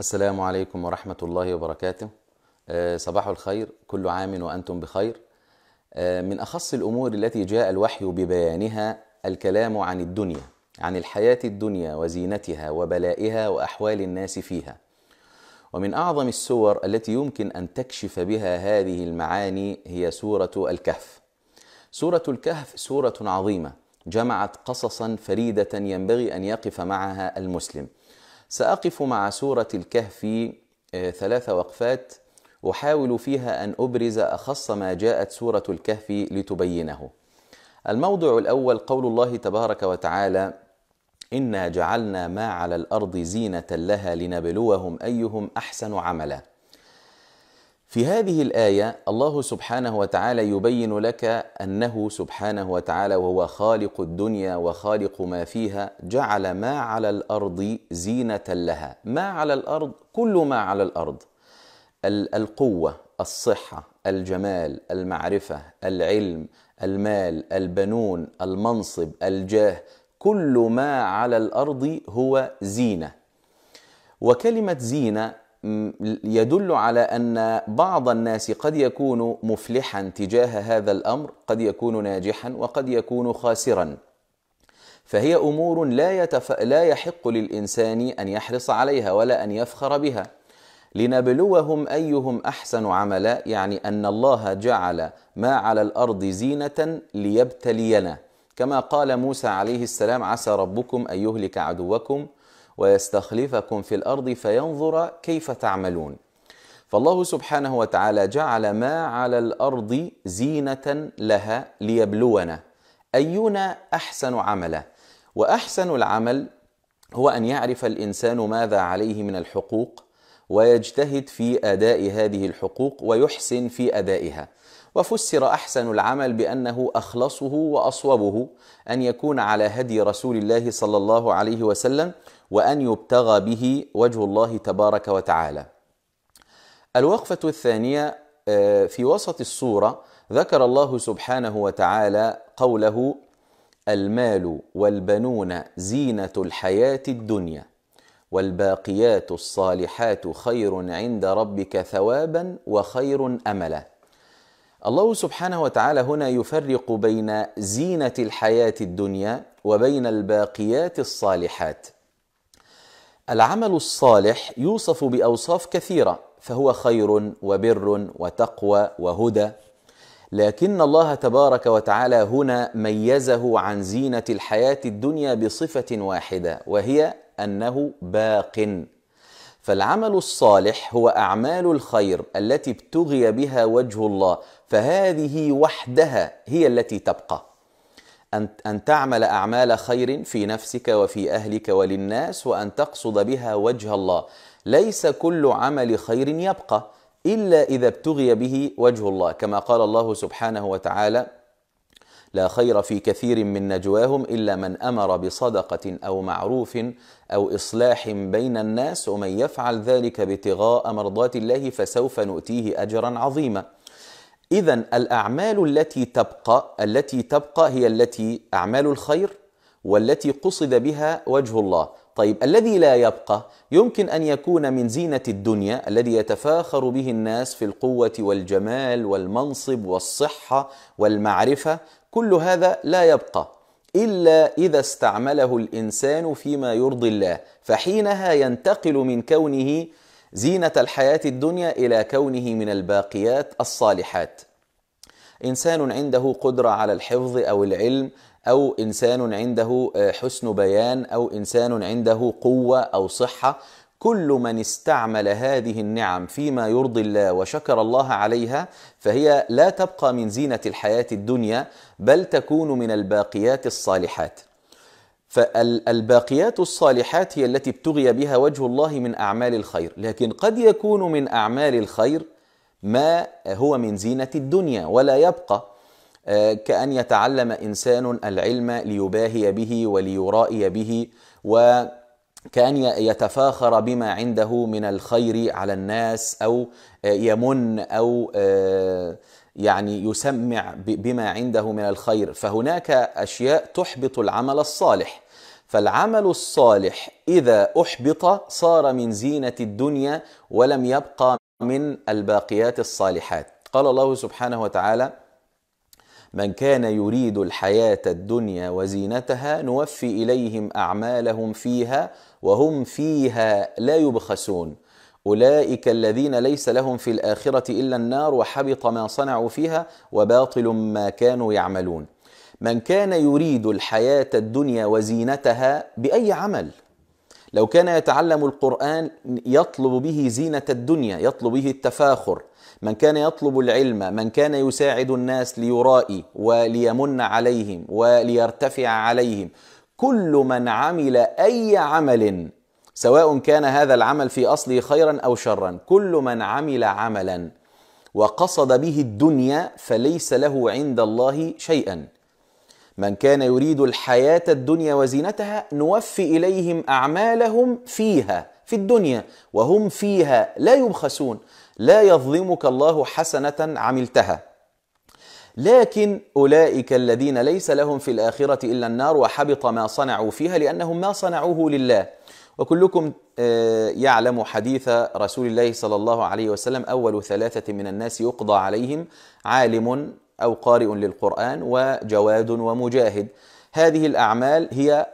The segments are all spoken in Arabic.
السلام عليكم ورحمة الله وبركاته آه، صباح الخير كل عام وأنتم بخير آه، من أخص الأمور التي جاء الوحي ببيانها الكلام عن الدنيا عن الحياة الدنيا وزينتها وبلائها وأحوال الناس فيها ومن أعظم السور التي يمكن أن تكشف بها هذه المعاني هي سورة الكهف سورة الكهف سورة عظيمة جمعت قصصا فريدة ينبغي أن يقف معها المسلم سأقف مع سورة الكهف آه، ثلاث وقفات أحاول فيها أن أبرز أخص ما جاءت سورة الكهف لتبينه. الموضع الأول قول الله تبارك وتعالى: إنا جعلنا ما على الأرض زينة لها لنبلوهم أيهم أحسن عملا. في هذه الآية الله سبحانه وتعالى يبين لك أنه سبحانه وتعالى وهو خالق الدنيا وخالق ما فيها جعل ما على الأرض زينة لها، ما على الأرض كل ما على الأرض. القوة، الصحة، الجمال، المعرفة، العلم، المال، البنون، المنصب، الجاه، كل ما على الأرض هو زينة. وكلمة زينة يدل على ان بعض الناس قد يكون مفلحا تجاه هذا الامر قد يكون ناجحا وقد يكون خاسرا فهي امور لا يتف... لا يحق للانسان ان يحرص عليها ولا ان يفخر بها لنبلوهم ايهم احسن عملا يعني ان الله جعل ما على الارض زينه ليبتلينا كما قال موسى عليه السلام عسى ربكم ان يهلك عدوكم ويستخلفكم في الارض فينظر كيف تعملون فالله سبحانه وتعالى جعل ما على الارض زينه لها ليبلونا اينا احسن عملا واحسن العمل هو ان يعرف الانسان ماذا عليه من الحقوق ويجتهد في اداء هذه الحقوق ويحسن في ادائها وفسر احسن العمل بانه اخلصه واصوبه ان يكون على هدي رسول الله صلى الله عليه وسلم وان يبتغى به وجه الله تبارك وتعالى. الوقفه الثانيه آه، في وسط الصوره ذكر الله سبحانه وتعالى قوله المال والبنون زينه الحياه الدنيا والباقيات الصالحات خير عند ربك ثوابا وخير املا. الله سبحانه وتعالى هنا يفرق بين زينه الحياه الدنيا وبين الباقيات الصالحات. العمل الصالح يوصف باوصاف كثيره فهو خير وبر وتقوى وهدى لكن الله تبارك وتعالى هنا ميزه عن زينه الحياه الدنيا بصفه واحده وهي انه باق فالعمل الصالح هو اعمال الخير التي ابتغي بها وجه الله فهذه وحدها هي التي تبقى أن, أن تعمل أعمال خير في نفسك وفي أهلك وللناس وأن تقصد بها وجه الله ليس كل عمل خير يبقى إلا إذا ابتغي به وجه الله كما قال الله سبحانه وتعالى لا خير في كثير من نجواهم إلا من أمر بصدقة أو معروف أو إصلاح بين الناس ومن يفعل ذلك ابتغاء مرضات الله فسوف نؤتيه أجرا عظيما إذا الأعمال التي تبقى التي تبقى هي التي أعمال الخير والتي قصد بها وجه الله طيب الذي لا يبقى يمكن ان يكون من زينه الدنيا الذي يتفاخر به الناس في القوه والجمال والمنصب والصحه والمعرفه كل هذا لا يبقى الا اذا استعمله الانسان فيما يرضي الله فحينها ينتقل من كونه زينة الحياة الدنيا إلى كونه من الباقيات الصالحات إنسان عنده قدرة على الحفظ أو العلم أو إنسان عنده آه، حسن بيان أو إنسان عنده قوة أو صحة كل من استعمل هذه النعم فيما يرضي الله وشكر الله عليها فهي لا تبقى من زينة الحياة الدنيا بل تكون من الباقيات الصالحات فالباقيات الصالحات هي التي ابتغي بها وجه الله من اعمال الخير لكن قد يكون من اعمال الخير ما هو من زينه الدنيا ولا يبقى آه، كأن يتعلم إنسان العلم ليباهي به وليرائي به وكأن يتفاخر بما عنده من الخير على الناس أو آه، يمن أو آه، يعني يسمع بما عنده من الخير فهناك اشياء تحبط العمل الصالح فالعمل الصالح اذا احبط صار من زينه الدنيا ولم يبقى من الباقيات الصالحات قال الله سبحانه وتعالى من كان يريد الحياه الدنيا وزينتها نوفي اليهم اعمالهم فيها وهم فيها لا يبخسون أولئك الذين ليس لهم في الآخرة إلا النار وحبط ما صنعوا فيها وباطل ما كانوا يعملون من كان يريد الحياة الدنيا وزينتها بأي عمل لو كان يتعلم القرآن يطلب به زينة الدنيا يطلب به التفاخر من كان يطلب العلم من كان يساعد الناس ليرائي وليمن عليهم وليرتفع عليهم كل من عمل أي عمل سواء كان هذا العمل في اصله خيرا او شرا كل من عمل عملا وقصد به الدنيا فليس له عند الله شيئا من كان يريد الحياه الدنيا وزينتها نوفي اليهم اعمالهم فيها في الدنيا وهم فيها لا يبخسون لا يظلمك الله حسنه عملتها لكن اولئك الذين ليس لهم في الاخره الا النار وحبط ما صنعوا فيها لانهم ما صنعوه لله وكلكم آه، يعلم حديث رسول الله صلى الله عليه وسلم أول ثلاثة من الناس يقضى عليهم عالم أو قارئ للقرآن وجواد ومجاهد هذه الأعمال هي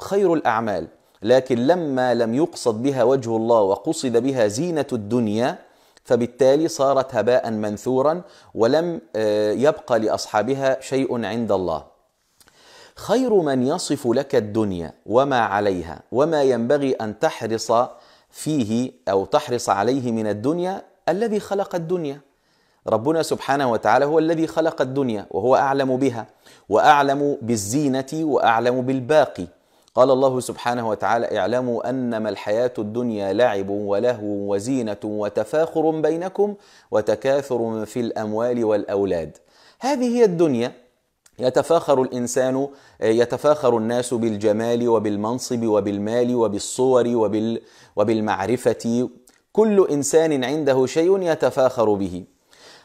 خير الأعمال لكن لما لم يقصد بها وجه الله وقصد بها زينة الدنيا فبالتالي صارت هباء منثورا ولم آه، يبقى لأصحابها شيء عند الله خير من يصف لك الدنيا وما عليها وما ينبغي ان تحرص فيه او تحرص عليه من الدنيا الذي خلق الدنيا ربنا سبحانه وتعالى هو الذي خلق الدنيا وهو اعلم بها واعلم بالزينه واعلم بالباقي قال الله سبحانه وتعالى اعلموا انما الحياه الدنيا لعب ولهو وزينه وتفاخر بينكم وتكاثر في الاموال والاولاد هذه هي الدنيا يتفاخر الانسان آه، يتفاخر الناس بالجمال وبالمنصب وبالمال وبالصور وبال وبالمعرفه كل انسان عنده شيء يتفاخر به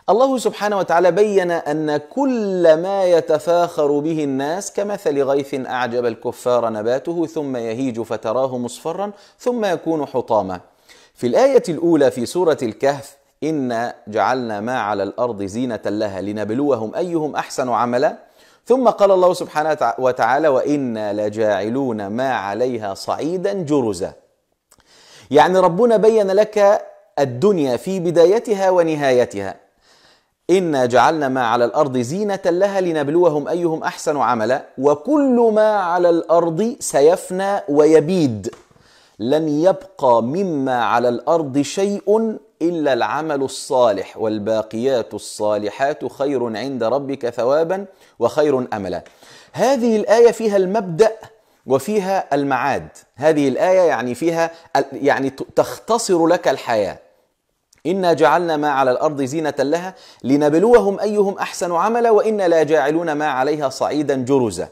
الله سبحانه وتعالى بين ان كل ما يتفاخر به الناس كمثل غيث اعجب الكفار نباته ثم يهيج فتراه مصفرا ثم يكون حطاما في الايه الاولى في سوره الكهف انا جعلنا ما على الارض زينه لها لنبلوهم ايهم احسن عملا ثم قال الله سبحانه وتعالى وإنا لجاعلون ما عليها صعيدا جرزا يعني ربنا بين لك الدنيا في بدايتها ونهايتها إنا جعلنا ما على الأرض زينة لها لنبلوهم أيهم أحسن عملا وكل ما على الأرض سيفنى ويبيد لن يبقى مما على الأرض شيء إلا العمل الصالح والباقيات الصالحات خير عند ربك ثوابا وخير املا. هذه الايه فيها المبدا وفيها المعاد. هذه الايه يعني فيها يعني تختصر لك الحياه. إنا جعلنا ما على الأرض زينة لها لنبلوهم أيهم أحسن عملا وإنا لا جاعلون ما عليها صعيدا جرزا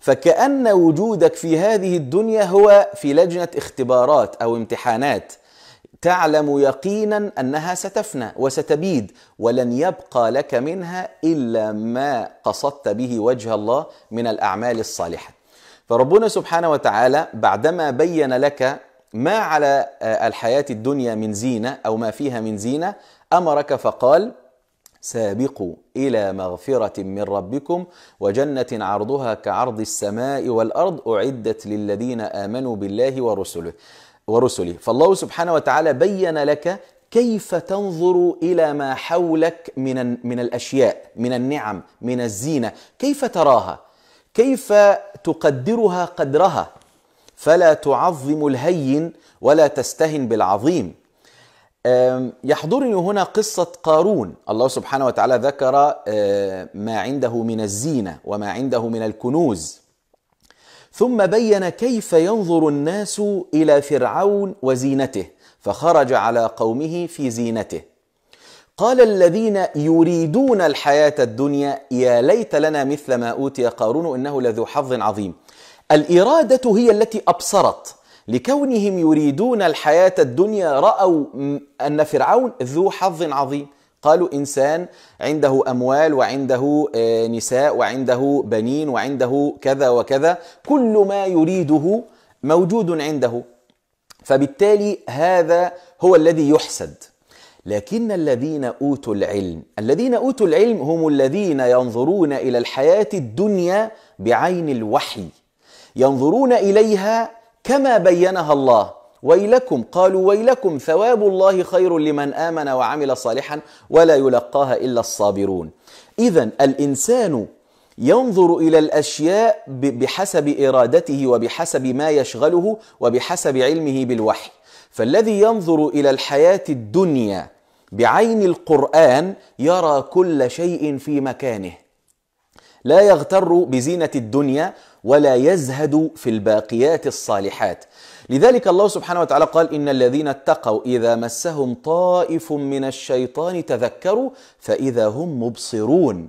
فكأن وجودك في هذه الدنيا هو في لجنة اختبارات أو امتحانات تعلم يقينا انها ستفنى وستبيد ولن يبقى لك منها الا ما قصدت به وجه الله من الاعمال الصالحه. فربنا سبحانه وتعالى بعدما بين لك ما على آه، الحياه الدنيا من زينه او ما فيها من زينه امرك فقال: سابقوا الى مغفره من ربكم وجنه عرضها كعرض السماء والارض اعدت للذين امنوا بالله ورسله. ورسله فالله سبحانه وتعالى بين لك كيف تنظر الى ما حولك من من الاشياء من النعم من الزينه كيف تراها كيف تقدرها قدرها فلا تعظم الهين ولا تستهن بالعظيم يحضرني هنا قصة قارون الله سبحانه وتعالى ذكر آه، ما عنده من الزينة وما عنده من الكنوز ثم بين كيف ينظر الناس الى فرعون وزينته فخرج على قومه في زينته قال الذين يريدون الحياه الدنيا يا ليت لنا مثل ما اوتي قارون انه لذو حظ عظيم الاراده هي التي ابصرت لكونهم يريدون الحياه الدنيا راوا ان فرعون ذو حظ عظيم قالوا انسان عنده اموال وعنده آه، نساء وعنده بنين وعنده كذا وكذا كل ما يريده موجود عنده فبالتالي هذا هو الذي يحسد لكن الذين اوتوا العلم الذين اوتوا العلم هم الذين ينظرون الى الحياه الدنيا بعين الوحي ينظرون اليها كما بينها الله ويلكم قالوا ويلكم ثواب الله خير لمن آمن وعمل صالحا ولا يلقاها إلا الصابرون إذا الإنسان ينظر الى الاشياء بحسب ارادته وبحسب ما يشغله وبحسب علمه بالوحي فالذي ينظر الى الحياه الدنيا بعين القران يرى كل شيء في مكانه لا يغتر بزينه الدنيا ولا يزهد في الباقيات الصالحات لذلك الله سبحانه وتعالى قال إن الذين اتقوا إذا مسهم طائف من الشيطان تذكروا فإذا هم مبصرون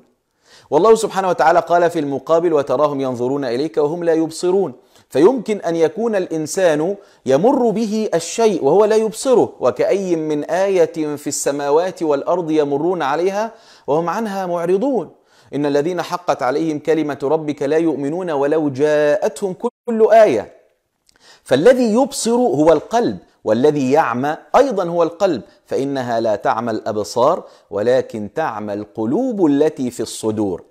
والله سبحانه وتعالى قال في المقابل وتراهم ينظرون إليك وهم لا يبصرون فيمكن أن يكون الإنسان يمر به الشيء وهو لا يبصره وكأي من آية في السماوات والأرض يمرون عليها وهم عنها معرضون إن الذين حقت عليهم كلمة ربك لا يؤمنون ولو جاءتهم كل آية فالذي يبصر هو القلب والذي يعمى ايضا هو القلب فانها لا تعمى الابصار ولكن تعمى القلوب التي في الصدور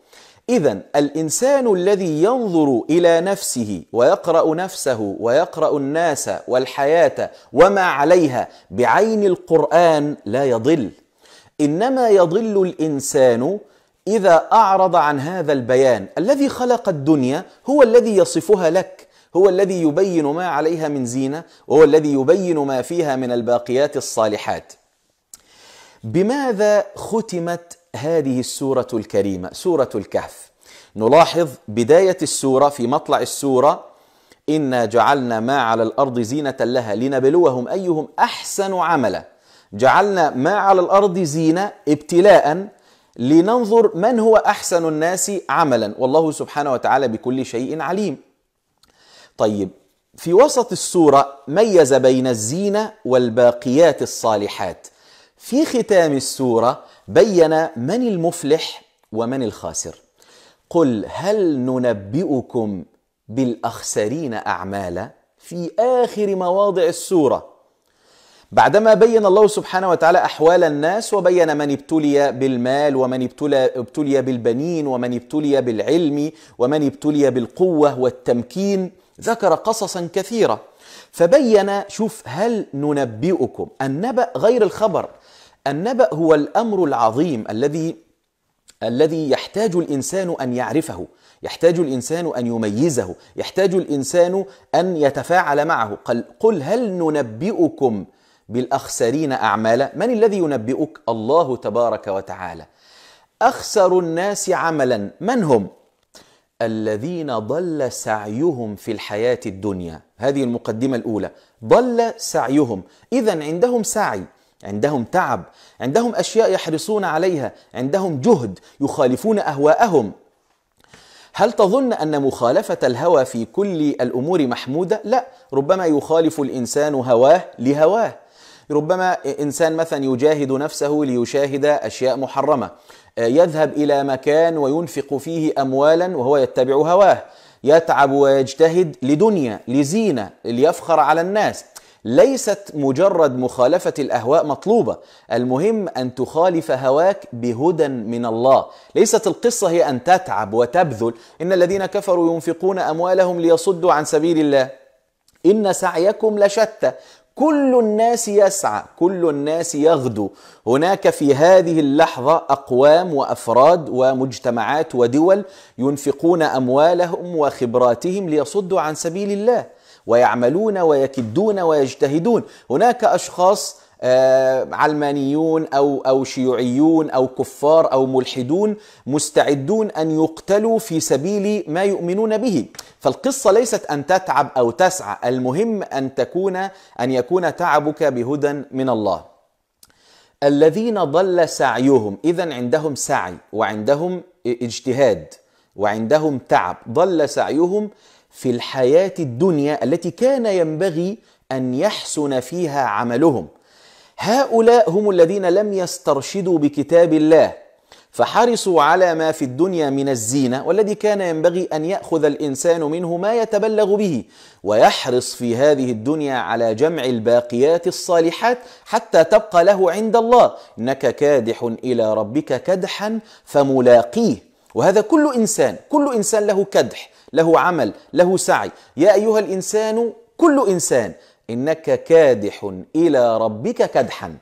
اذا الانسان الذي ينظر الى نفسه ويقرا نفسه ويقرا الناس والحياه وما عليها بعين القران لا يضل انما يضل الانسان اذا اعرض عن هذا البيان الذي خلق الدنيا هو الذي يصفها لك هو الذي يبين ما عليها من زينة وهو الذي يبين ما فيها من الباقيات الصالحات بماذا ختمت هذه السورة الكريمة سورة الكهف نلاحظ بداية السورة في مطلع السورة إنا جعلنا ما على الأرض زينة لها لنبلوهم أيهم أحسن عملا جعلنا ما على الأرض زينة ابتلاء لننظر من هو أحسن الناس عملا والله سبحانه وتعالى بكل شيء عليم طيب في وسط السورة ميز بين الزينة والباقيات الصالحات في ختام السورة بين من المفلح ومن الخاسر قل هل ننبئكم بالأخسرين أعمالا في آخر مواضع السورة بعدما بين الله سبحانه وتعالى أحوال الناس وبين من ابتلي بالمال ومن ابتلي, ابتلي بالبنين ومن ابتلي بالعلم ومن ابتلي بالقوة والتمكين ذكر قصصا كثيرة فبين شوف هل ننبئكم النبأ غير الخبر النبأ هو الأمر العظيم الذي الذي يحتاج الإنسان أن يعرفه يحتاج الإنسان أن يميزه يحتاج الإنسان أن يتفاعل معه قل, قل هل ننبئكم بالأخسرين أعمالا من الذي ينبئك الله تبارك وتعالى أخسر الناس عملا من هم الذين ضل سعيهم في الحياة الدنيا هذه المقدمة الأولى ضل سعيهم إذا عندهم سعي عندهم تعب عندهم أشياء يحرصون عليها عندهم جهد يخالفون أهواءهم هل تظن أن مخالفة الهوى في كل الأمور محمودة؟ لا ربما يخالف الإنسان هواه لهواه ربما إنسان مثلا يجاهد نفسه ليشاهد أشياء محرمة يذهب إلى مكان وينفق فيه أموالا وهو يتبع هواه يتعب ويجتهد لدنيا لزينة ليفخر على الناس ليست مجرد مخالفة الأهواء مطلوبة، المهم أن تخالف هواك بهدى من الله، ليست القصة هي أن تتعب وتبذل، إن الذين كفروا ينفقون أموالهم ليصدوا عن سبيل الله. إن سعيكم لشتى، كل الناس يسعى كل الناس يغدو هناك في هذه اللحظه اقوام وافراد ومجتمعات ودول ينفقون اموالهم وخبراتهم ليصدوا عن سبيل الله ويعملون ويكدون ويجتهدون هناك اشخاص آه، علمانيون او او شيوعيون او كفار او ملحدون مستعدون ان يقتلوا في سبيل ما يؤمنون به، فالقصه ليست ان تتعب او تسعى، المهم ان تكون ان يكون تعبك بهدى من الله. الذين ضل سعيهم اذا عندهم سعي وعندهم اجتهاد وعندهم تعب ضل سعيهم في الحياه الدنيا التي كان ينبغي ان يحسن فيها عملهم هؤلاء هم الذين لم يسترشدوا بكتاب الله فحرصوا على ما في الدنيا من الزينه والذي كان ينبغي ان ياخذ الانسان منه ما يتبلغ به ويحرص في هذه الدنيا على جمع الباقيات الصالحات حتى تبقى له عند الله انك كادح الى ربك كدحا فملاقيه وهذا كل انسان كل انسان له كدح له عمل له سعي يا ايها الانسان كل انسان إنك كادح إلى ربك كدحا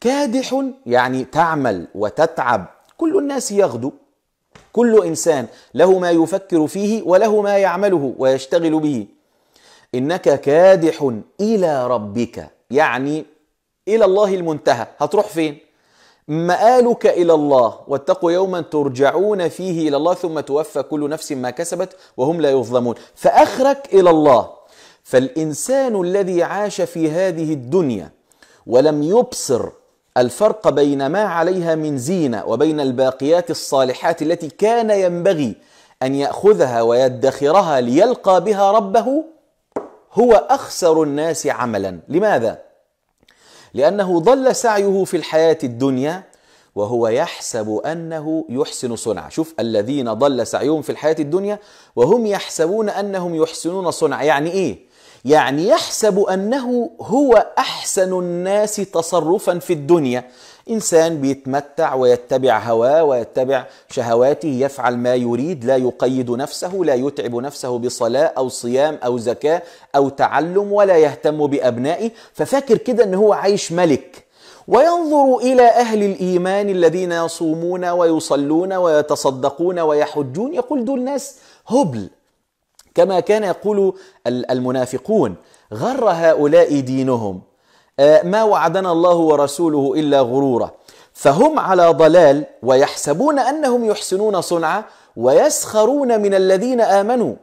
كادح يعني تعمل وتتعب كل الناس يغدو كل إنسان له ما يفكر فيه وله ما يعمله ويشتغل به إنك كادح إلى ربك يعني إلى الله المنتهى هتروح فين؟ مآلك إلى الله واتقوا يوما ترجعون فيه إلى الله ثم توفى كل نفس ما كسبت وهم لا يظلمون فأخرك إلى الله فالإنسان الذي عاش في هذه الدنيا ولم يبصر الفرق بين ما عليها من زينة وبين الباقيات الصالحات التي كان ينبغي أن يأخذها ويدخرها ليلقى بها ربه هو أخسر الناس عملا لماذا؟ لأنه ضل سعيه في الحياة الدنيا وهو يحسب أنه يحسن صنعا شوف الذين ضل سعيهم في الحياة الدنيا وهم يحسبون أنهم يحسنون صنعا يعني إيه؟ يعني يحسب أنه هو أحسن الناس تصرفا في الدنيا إنسان بيتمتع ويتبع هواه ويتبع شهواته يفعل ما يريد لا يقيد نفسه لا يتعب نفسه بصلاة أو صيام أو زكاة أو تعلم ولا يهتم بأبنائه ففاكر كده أنه هو عايش ملك وينظر الى اهل الايمان الذين يصومون ويصلون ويتصدقون ويحجون يقول دول ناس هبل كما كان يقول المنافقون غر هؤلاء دينهم آه، ما وعدنا الله ورسوله الا غرورا فهم على ضلال ويحسبون انهم يحسنون صنعا ويسخرون من الذين امنوا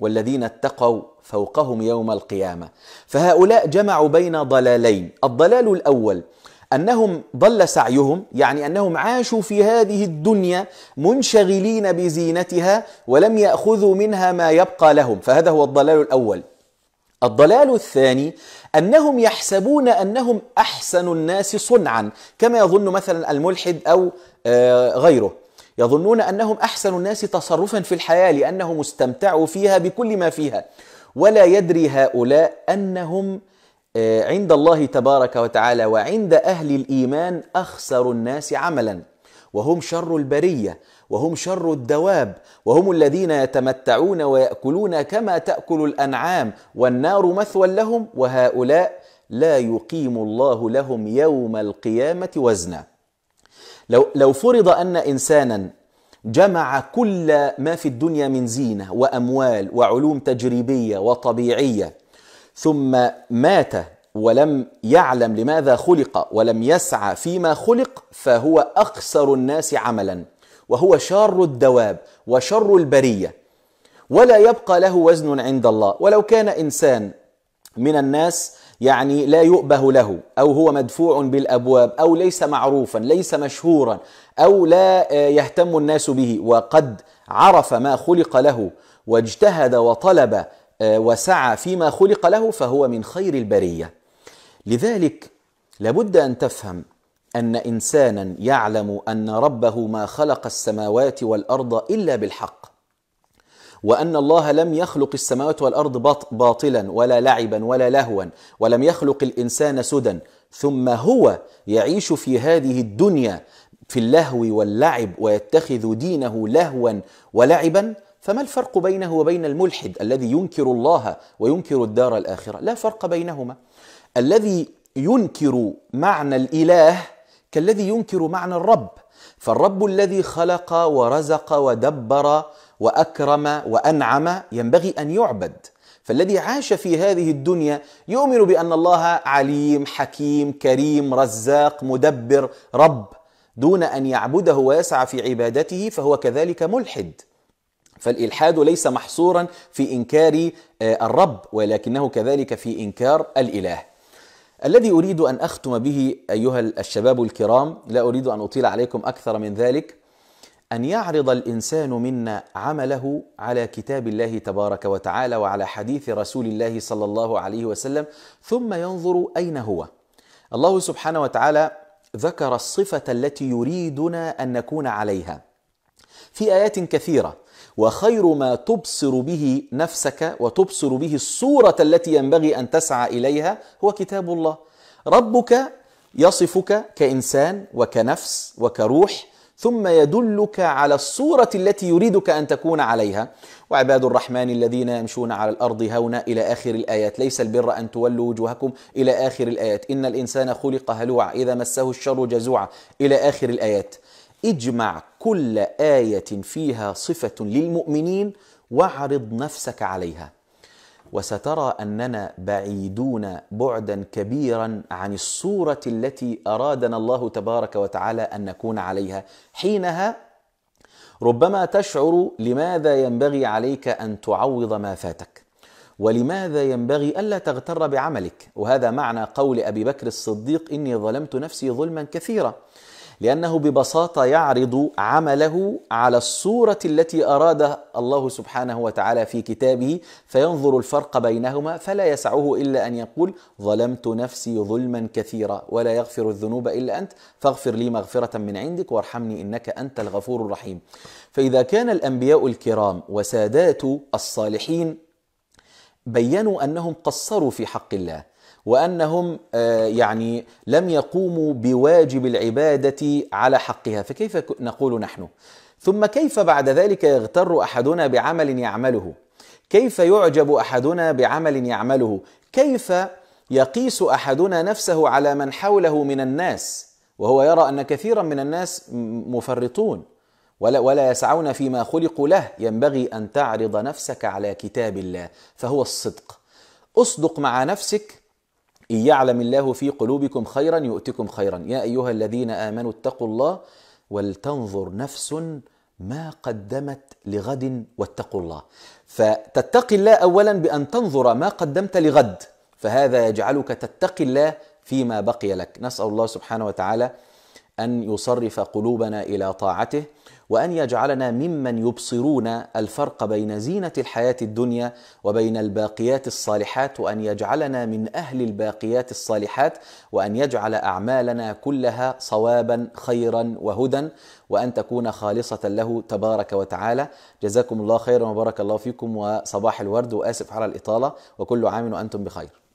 والذين اتقوا فوقهم يوم القيامه فهؤلاء جمعوا بين ضلالين الضلال الاول أنهم ضل سعيهم يعني أنهم عاشوا في هذه الدنيا منشغلين بزينتها ولم يأخذوا منها ما يبقى لهم فهذا هو الضلال الأول الضلال الثاني أنهم يحسبون أنهم أحسن الناس صنعا كما يظن مثلا الملحد أو آه، غيره يظنون أنهم أحسن الناس تصرفا في الحياة لأنهم استمتعوا فيها بكل ما فيها ولا يدري هؤلاء أنهم آه، عند الله تبارك وتعالى وعند اهل الايمان اخسر الناس عملا وهم شر البريه وهم شر الدواب وهم الذين يتمتعون وياكلون كما تاكل الانعام والنار مثوى لهم وهؤلاء لا يقيم الله لهم يوم القيامه وزنا لو لو فرض ان انسانا جمع كل ما في الدنيا من زينه واموال وعلوم تجريبيه وطبيعيه ثم مات ولم يعلم لماذا خلق ولم يسعى فيما خلق فهو اقصر الناس عملا وهو شار الدواب وشر البريه ولا يبقى له وزن عند الله ولو كان انسان من الناس يعني لا يؤبه له او هو مدفوع بالابواب او ليس معروفا ليس مشهورا او لا آه، يهتم الناس به وقد عرف ما خلق له واجتهد وطلب آه، وسعى فيما خلق له فهو من خير البريه لذلك لابد ان تفهم ان انسانا يعلم ان ربه ما خلق السماوات والارض الا بالحق وان الله لم يخلق السماوات والارض باطلا ولا لعبا ولا لهوا ولم يخلق الانسان سدى ثم هو يعيش في هذه الدنيا في اللهو واللعب ويتخذ دينه لهوا ولعبا فما الفرق بينه وبين الملحد الذي ينكر الله وينكر الدار الاخره لا فرق بينهما الذي ينكر معنى الاله كالذي ينكر معنى الرب فالرب الذي خلق ورزق ودبر واكرم وانعم ينبغي ان يعبد فالذي عاش في هذه الدنيا يؤمن بان الله عليم حكيم كريم رزاق مدبر رب دون ان يعبده ويسعى في عبادته فهو كذلك ملحد فالإلحاد ليس محصورا في إنكار آه، الرب ولكنه كذلك في إنكار الإله. الذي أريد أن أختم به أيها الشباب الكرام لا أريد أن أطيل عليكم أكثر من ذلك أن يعرض الإنسان منا عمله على كتاب الله تبارك وتعالى وعلى حديث رسول الله صلى الله عليه وسلم ثم ينظر أين هو. الله سبحانه وتعالى ذكر الصفة التي يريدنا أن نكون عليها. في آيات كثيرة وخير ما تبصر به نفسك وتبصر به الصورة التي ينبغي أن تسعى إليها هو كتاب الله ربك يصفك كإنسان وكنفس وكروح ثم يدلك على الصورة التي يريدك أن تكون عليها وعباد الرحمن الذين يمشون على الأرض هونا إلى آخر الآيات ليس البر أن تولوا وجوهكم إلى آخر الآيات إن الإنسان خلق هلوعا إذا مسه الشر جزوعا إلى آخر الآيات اجمع كل آية فيها صفة للمؤمنين واعرض نفسك عليها وسترى أننا بعيدون بعدا كبيرا عن الصورة التي أرادنا الله تبارك وتعالى أن نكون عليها حينها ربما تشعر لماذا ينبغي عليك أن تعوض ما فاتك ولماذا ينبغي ألا تغتر بعملك وهذا معنى قول أبي بكر الصديق إني ظلمت نفسي ظلما كثيرا لأنه ببساطة يعرض عمله على الصورة التي أرادها الله سبحانه وتعالى في كتابه فينظر الفرق بينهما فلا يسعه إلا أن يقول ظلمت نفسي ظلما كثيرا ولا يغفر الذنوب إلا أنت فاغفر لي مغفرة من عندك وارحمني إنك أنت الغفور الرحيم فإذا كان الأنبياء الكرام وسادات الصالحين بينوا أنهم قصروا في حق الله وانهم آه، يعني لم يقوموا بواجب العباده على حقها فكيف نقول نحن ثم كيف بعد ذلك يغتر احدنا بعمل يعمله كيف يعجب احدنا بعمل يعمله كيف يقيس احدنا نفسه على من حوله من الناس وهو يرى ان كثيرا من الناس مفرطون ولا ولا يسعون فيما خلقوا له ينبغي ان تعرض نفسك على كتاب الله فهو الصدق اصدق مع نفسك إن يعلم الله في قلوبكم خيرا يؤتكم خيرا يا أيها الذين آمنوا اتقوا الله ولتنظر نفس ما قدمت لغد واتقوا الله فتتقي الله أولا بأن تنظر ما قدمت لغد فهذا يجعلك تتقي الله فيما بقي لك نسأل الله سبحانه وتعالى أن يصرف قلوبنا إلى طاعته وأن يجعلنا ممن يبصرون الفرق بين زينة الحياة الدنيا وبين الباقيات الصالحات وأن يجعلنا من أهل الباقيات الصالحات وأن يجعل أعمالنا كلها صوابا خيرا وهدى وأن تكون خالصة له تبارك وتعالى جزاكم الله خيرا وبارك الله فيكم وصباح الورد وآسف على الإطالة وكل عام وأنتم بخير